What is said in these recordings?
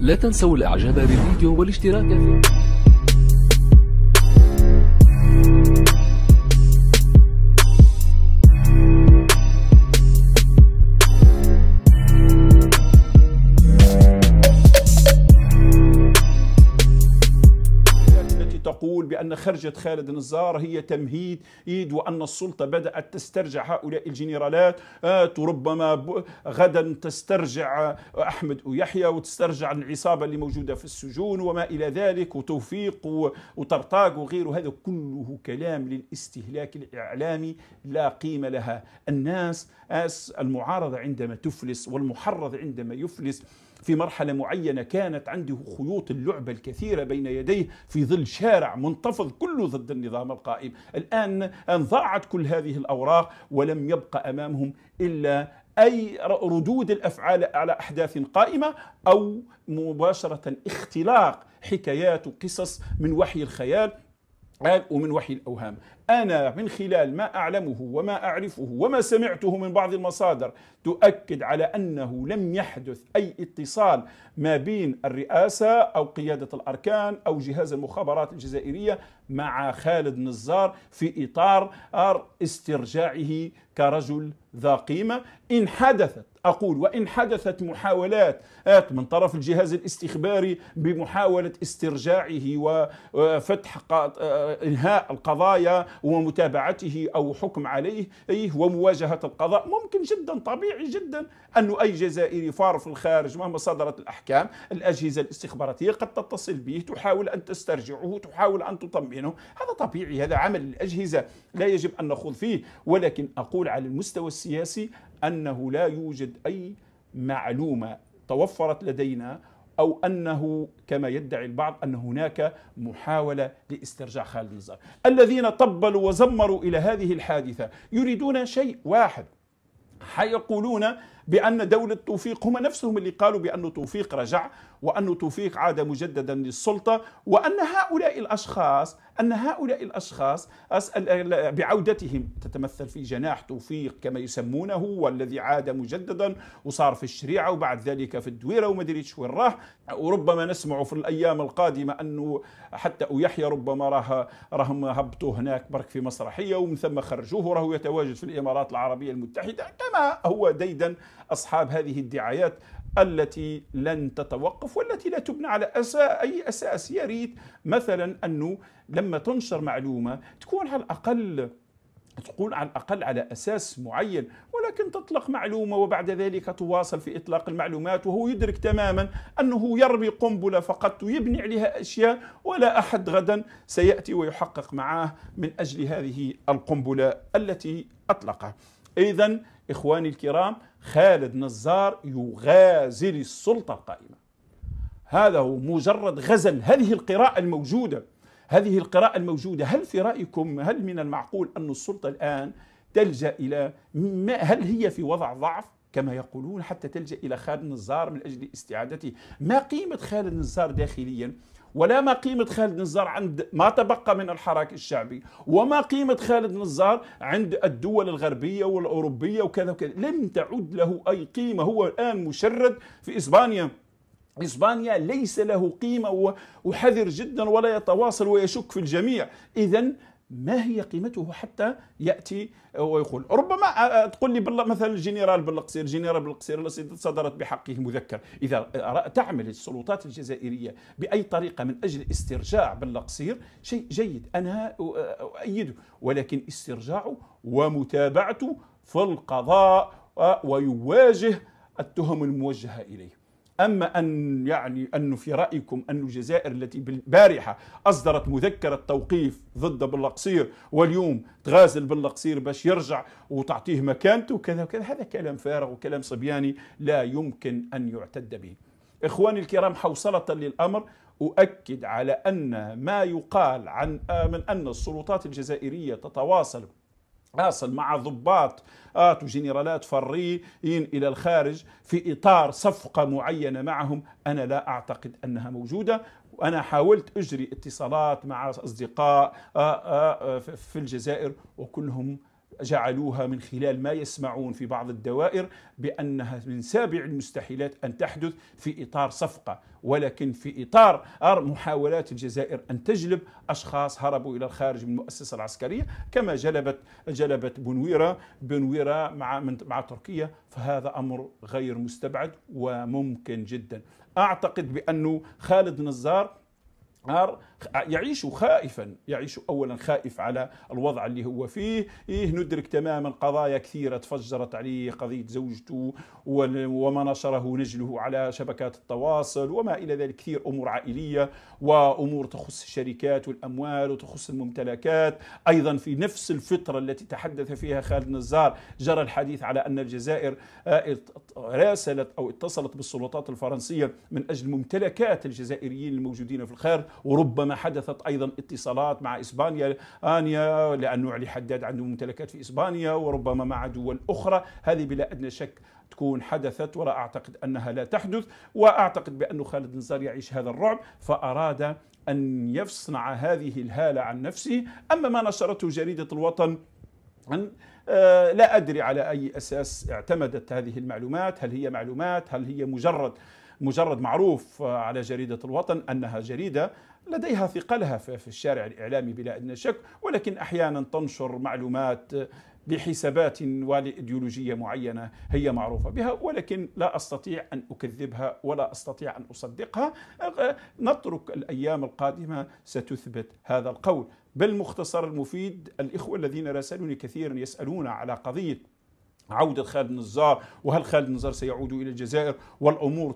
لا تنسوا الاعجاب بالفيديو والاشتراك في خرجت خالد نزار هي تمهيد إيد وأن السلطة بدأت تسترجع هؤلاء الجنرالات آه، ربما غدا تسترجع أحمد ويحيى وتسترجع العصابة اللي موجودة في السجون وما إلى ذلك وتوفيق وطرطاق وغيره هذا كله كلام للاستهلاك الإعلامي لا قيمة لها الناس أس المعارضة عندما تفلس والمحرض عندما يفلس في مرحلة معينة كانت عنده خيوط اللعبة الكثيرة بين يديه في ظل شارع منتفض كله ضد النظام القائم الآن انضاعت كل هذه الأوراق ولم يبقى أمامهم إلا أي ردود الأفعال على أحداث قائمة أو مباشرة اختلاق حكايات وقصص من وحي الخيال ومن وحي الأوهام أنا من خلال ما أعلمه وما أعرفه وما سمعته من بعض المصادر تؤكد على أنه لم يحدث أي اتصال ما بين الرئاسة أو قيادة الأركان أو جهاز المخابرات الجزائرية مع خالد نزار في إطار استرجاعه كرجل ذا قيمة إن حدثت أقول وإن حدثت محاولات آه، من طرف الجهاز الاستخباري بمحاولة استرجاعه وفتح آه، إنهاء القضايا ومتابعته أو حكم عليه إيه، ومواجهة القضاء ممكن جدا طبيعي جدا أن أي جزائري فار في الخارج مهما صدرت الأحكام الأجهزة الاستخباراتية قد تتصل به تحاول أن تسترجعه تحاول أن تطمئنه هذا طبيعي هذا عمل الأجهزة لا يجب أن نخوض فيه ولكن أقول على المستوى السياسي أنه لا يوجد أي معلومة توفرت لدينا أو أنه كما يدعي البعض أن هناك محاولة لاسترجاع خالد نزار الذين طبلوا وزمروا إلى هذه الحادثة يريدون شيء واحد حيقولون بأن دولة توفيق هم نفسهم اللي قالوا بأن توفيق رجع وأن توفيق عاد مجددا للسلطة وأن هؤلاء الأشخاص أن هؤلاء الأشخاص بعودتهم تتمثل في جناح توفيق كما يسمونه والذي عاد مجددا وصار في الشريعة وبعد ذلك في الدويرة وما أدري وين راه وربما نسمع في الأيام القادمة أنه حتى يحيى ربما راه راهم هبطوا هناك برك في مسرحية ومن ثم خرجوه راهو يتواجد في الإمارات العربية المتحدة كما هو ديدا أصحاب هذه الدعايات التي لن تتوقف والتي لا تبنى على أساء أي أساس يا ريت مثلا أنه لما تنشر معلومة تكون على الأقل تكون على الأقل على أساس معين ولكن تطلق معلومة وبعد ذلك تواصل في إطلاق المعلومات وهو يدرك تماما أنه يرمي قنبلة فقط ويبني عليها أشياء ولا أحد غدا سيأتي ويحقق معاه من أجل هذه القنبلة التي أطلقها إذا إخواني الكرام خالد نزار يغازل السلطة القائمة هذا هو مجرد غزل هذه القراءة الموجودة هذه القراءة الموجودة هل في رأيكم هل من المعقول أن السلطة الآن تلجأ إلى ما هل هي في وضع ضعف كما يقولون حتى تلجأ إلى خالد نزار من أجل استعادته ما قيمة خالد نزار داخليا ولا ما قيمة خالد نزار عند ما تبقى من الحراك الشعبي وما قيمة خالد نزار عند الدول الغربية والأوروبية وكذا وكذا لم تعد له أي قيمة هو الآن مشرد في إسبانيا إسبانيا ليس له قيمة وحذر جدا ولا يتواصل ويشك في الجميع إذا ما هي قيمته حتى ياتي ويقول ربما آه، آه، تقول لي بالله مثلا الجنرال بالقصير جنرال بالقصير صدرت بحقه مذكر اذا تعمل السلطات الجزائريه باي طريقه من اجل استرجاع بالقصير شيء جيد انا آه، اؤيده ولكن استرجاعه ومتابعته في القضاء ويواجه التهم الموجهه اليه أما أن يعني أن في رأيكم أن الجزائر التي بالبارحة أصدرت مذكرة توقيف ضد بالقصير واليوم تغازل بالقصير باش يرجع وتعطيه مكانته وكذا وكذا هذا كلام فارغ وكلام صبياني لا يمكن أن يعتد به إخواني الكرام حوصلة للأمر أؤكد على أن ما يقال عن آه، من أن السلطات الجزائرية تتواصل حاصل مع ضباط آت آه، وجنرالات فريين إلى الخارج في إطار صفقة معينة معهم أنا لا أعتقد أنها موجودة وأنا حاولت أجري اتصالات مع أصدقاء آه، آه، في الجزائر وكلهم جعلوها من خلال ما يسمعون في بعض الدوائر بأنها من سابع المستحيلات أن تحدث في إطار صفقة ولكن في إطار محاولات الجزائر أن تجلب أشخاص هربوا إلى الخارج من المؤسسة العسكرية كما جلبت جلبت بنويرة بنويرة مع مع تركيا فهذا أمر غير مستبعد وممكن جدا أعتقد بأنه خالد نزار يعيش خائفا يعيش اولا خائف على الوضع اللي هو فيه إيه ندرك تماما قضايا كثيره تفجرت عليه قضيه زوجته وما نشره نجله على شبكات التواصل وما الى ذلك كثير امور عائليه وامور تخص الشركات والاموال وتخص الممتلكات ايضا في نفس الفتره التي تحدث فيها خالد نزار جرى الحديث على ان الجزائر آه، راسلت او اتصلت بالسلطات الفرنسيه من اجل ممتلكات الجزائريين الموجودين في الخارج وربما حدثت أيضا اتصالات مع إسبانيا آنيا لأنه علي حداد عنده ممتلكات في إسبانيا وربما مع دول أخرى هذه بلا أدنى شك تكون حدثت ولا أعتقد أنها لا تحدث وأعتقد بانه خالد نزار يعيش هذا الرعب فأراد أن يصنع هذه الهالة عن نفسه أما ما نشرته جريدة الوطن عن آه، لا أدري على أي أساس اعتمدت هذه المعلومات هل هي معلومات هل هي مجرد مجرد معروف آه، على جريدة الوطن أنها جريدة لديها ثقلها في الشارع الإعلامي بلا أدنى شك ولكن أحيانا تنشر معلومات لحسابات ولإيديولوجية معينة هي معروفة بها ولكن لا أستطيع أن أكذبها ولا أستطيع أن أصدقها نترك الأيام القادمة ستثبت هذا القول بالمختصر المفيد الإخوة الذين راسلوني كثيرا يسألون على قضية عودة خالد نزار وهل خالد نزار سيعود إلى الجزائر والأمور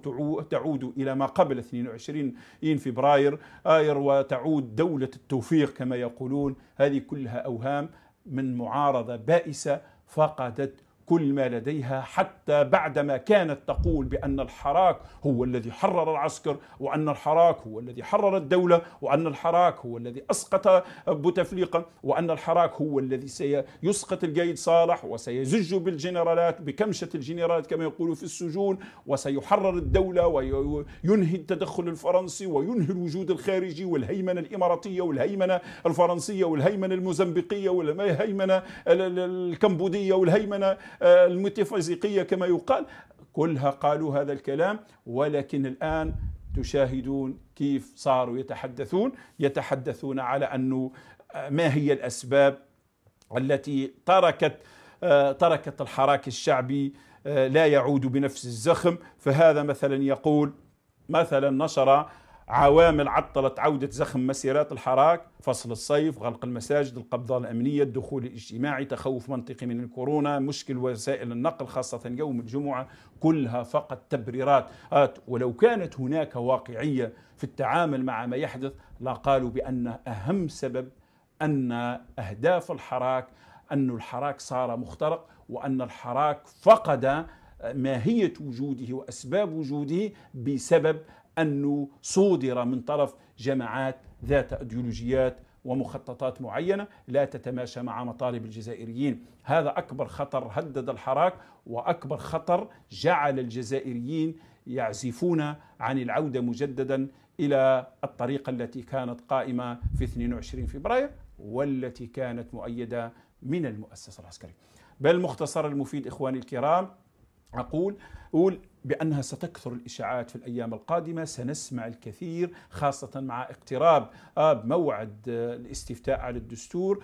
تعود إلى ما قبل 22 فبراير آير وتعود دولة التوفيق كما يقولون هذه كلها أوهام من معارضة بائسة فقدت كل ما لديها حتى بعدما كانت تقول بأن الحراك هو الذي حرر العسكر وأن الحراك هو الذي حرر الدولة وأن الحراك هو الذي أسقط بوتفليقة وأن الحراك هو الذي سيسقط القايد صالح وسيزج بالجنرالات بكمشة الجنرالات كما يقولوا في السجون وسيحرر الدولة وينهي التدخل الفرنسي وينهي الوجود الخارجي والهيمنة الإماراتية والهيمنة الفرنسية والهيمنة الموزمبيقية والهيمنة الكمبودية والهيمنة آه، الميتافيزيقية كما يقال كلها قالوا هذا الكلام ولكن الآن تشاهدون كيف صاروا يتحدثون يتحدثون على أنه آه، ما هي الأسباب التي تركت آه، تركت الحراك الشعبي لا يعود بنفس الزخم فهذا مثلا يقول مثلا نشر عوامل عطلت عودة زخم مسيرات الحراك فصل الصيف غلق المساجد القبضة الأمنية الدخول الاجتماعي تخوف منطقي من الكورونا مشكل وسائل النقل خاصة يوم الجمعة كلها فقط تبريرات ولو كانت هناك واقعية في التعامل مع ما يحدث لقالوا بأن أهم سبب أن أهداف الحراك أن الحراك صار مخترق وأن الحراك فقد ماهية وجوده وأسباب وجوده بسبب أنه صودر من طرف جماعات ذات أيديولوجيات ومخططات معينة لا تتماشى مع مطالب الجزائريين هذا أكبر خطر هدد الحراك وأكبر خطر جعل الجزائريين يعزفون عن العودة مجددا إلى الطريقة التي كانت قائمة في 22 فبراير والتي كانت مؤيدة من المؤسسة العسكرية بالمختصر المفيد إخواني الكرام أقول أقول بأنها ستكثر الإشاعات في الأيام القادمة سنسمع الكثير خاصة مع اقتراب آه، موعد آه، الاستفتاء على الدستور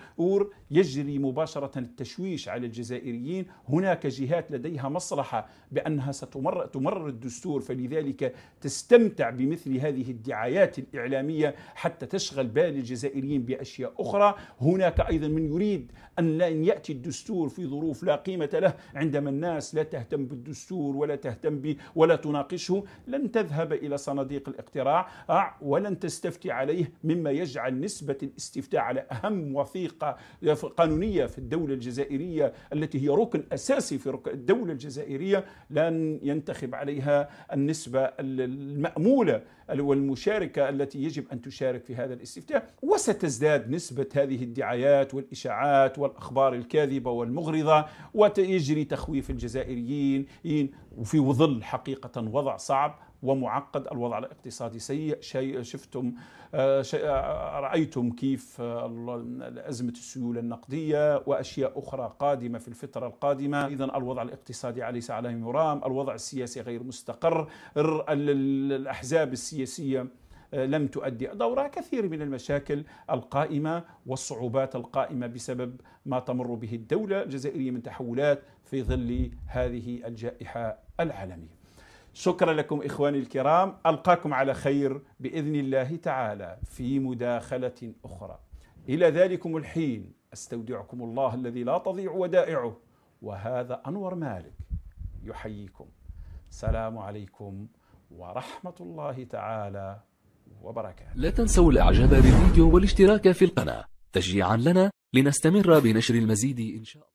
يجري مباشرة التشويش على الجزائريين هناك جهات لديها مصلحة بأنها ستمرر تمرر الدستور فلذلك تستمتع بمثل هذه الدعايات الإعلامية حتى تشغل بال الجزائريين بأشياء أخرى هناك أيضا من يريد أن لا يأتي الدستور في ظروف لا قيمة له عندما الناس لا تهتم بالدستور ولا تهتم به ولا تناقشه لن تذهب إلى صناديق الاقتراع آه، ولن تستفتي عليه مما يجعل نسبة الاستفتاء على أهم وثيقة قانونية في الدولة الجزائرية التي هي ركن أساسي في الدولة الجزائرية لن ينتخب عليها النسبة المأمولة والمشاركة التي يجب أن تشارك في هذا الاستفتاء وستزداد نسبة هذه الدعايات والإشاعات والأخبار الكاذبة والمغرضة ويجري تخويف الجزائريين وفي ظل حقيقة وضع صعب ومعقد الوضع الاقتصادي سيء شيء شفتم آه، شيء آه، رأيتم كيف آه، أزمة السيولة النقدية وأشياء أخرى قادمة في الفترة القادمة إذا الوضع الاقتصادي ليس على مرام الوضع السياسي غير مستقر الأحزاب السياسية لم تؤدي دورها كثير من المشاكل القائمة والصعوبات القائمة بسبب ما تمر به الدولة الجزائرية من تحولات في ظل هذه الجائحة العالمي شكرا لكم إخواني الكرام ألقاكم على خير بإذن الله تعالى في مداخلة أخرى إلى ذلكم الحين أستودعكم الله الذي لا تضيع ودائعه وهذا أنور مالك يحييكم السلام عليكم ورحمة الله تعالى وبركاته لا تنسوا الإعجاب بالفيديو والاشتراك في القناة تشجيعا لنا لنستمر بنشر المزيد إن شاء الله